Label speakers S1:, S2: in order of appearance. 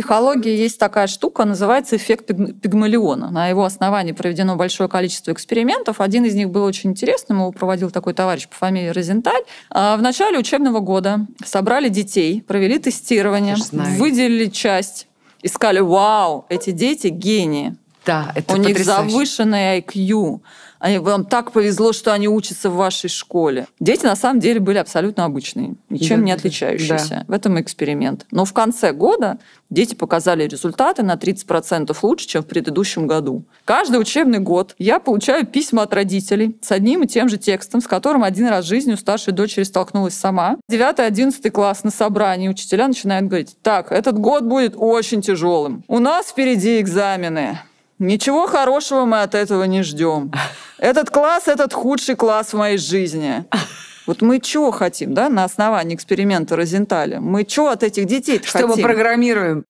S1: психологии есть такая штука, называется эффект пигмалиона. На его основании проведено большое количество экспериментов. Один из них был очень интересным, его проводил такой товарищ по фамилии Розенталь. А, в начале учебного года собрали детей, провели тестирование, выделили часть искали. вау, эти дети гении. Да, это У них завышенное IQ. Они, вам так повезло, что они учатся в вашей школе. Дети на самом деле были абсолютно обычные, ничем да, не отличающиеся. Да. В этом эксперимент. Но в конце года дети показали результаты на 30% лучше, чем в предыдущем году. Каждый учебный год я получаю письма от родителей с одним и тем же текстом, с которым один раз в жизни у старшей дочери столкнулась сама. 9-11 класс на собрании учителя начинают говорить, так, этот год будет очень тяжелым. У нас впереди экзамены. Ничего хорошего мы от этого не ждем. Этот класс – этот худший класс в моей жизни. Вот мы чего хотим, да, на основании эксперимента Розентали. Мы чего от этих детей хотим? Что мы программируем?